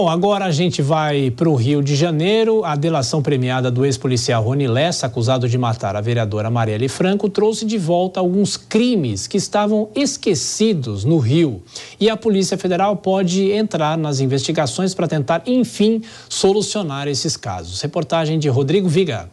Bom, agora a gente vai para o Rio de Janeiro. A delação premiada do ex-policial Rony Lessa, acusado de matar a vereadora Marielle Franco, trouxe de volta alguns crimes que estavam esquecidos no Rio. E a Polícia Federal pode entrar nas investigações para tentar, enfim, solucionar esses casos. Reportagem de Rodrigo Viga.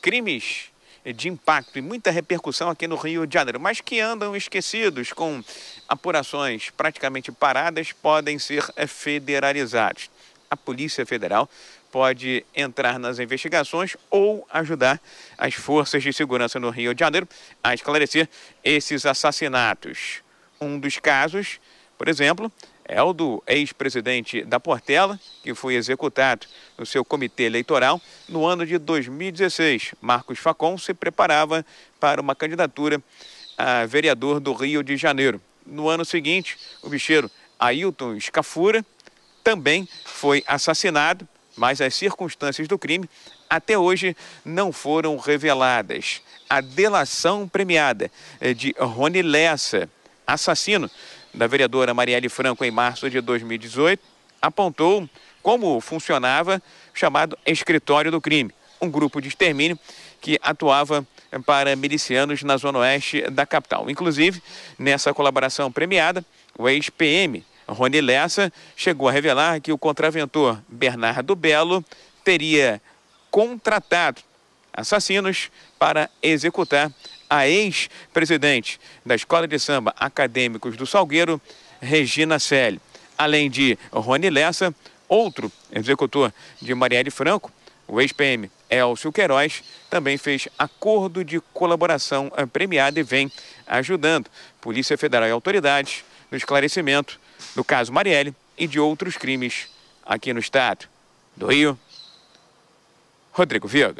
Crimes eh, de impacto e muita repercussão aqui no Rio de Janeiro, mas que andam esquecidos com apurações praticamente paradas, podem ser eh, federalizados. A Polícia Federal pode entrar nas investigações ou ajudar as forças de segurança no Rio de Janeiro a esclarecer esses assassinatos. Um dos casos, por exemplo, é o do ex-presidente da Portela, que foi executado no seu comitê eleitoral no ano de 2016. Marcos Facon se preparava para uma candidatura a vereador do Rio de Janeiro. No ano seguinte, o bicheiro Ailton Escafura também foi assassinado, mas as circunstâncias do crime até hoje não foram reveladas. A delação premiada é de Rony Lessa, assassino da vereadora Marielle Franco em março de 2018, apontou como funcionava o chamado Escritório do Crime, um grupo de extermínio que atuava eh, para milicianos na zona oeste da capital. Inclusive, nessa colaboração premiada, o ex-PM Rony Lessa chegou a revelar que o contraventor Bernardo Belo teria contratado assassinos para executar a ex-presidente da Escola de Samba Acadêmicos do Salgueiro, Regina Selle. Além de Rony Lessa, outro executor de Marielle Franco, o ex-PM Elcio Queiroz, também fez acordo de colaboração eh, premiada e vem ajudando Polícia Federal e autoridades no esclarecimento do caso Marielle e de outros crimes aqui no estado. Do Rio, Rodrigo Viega.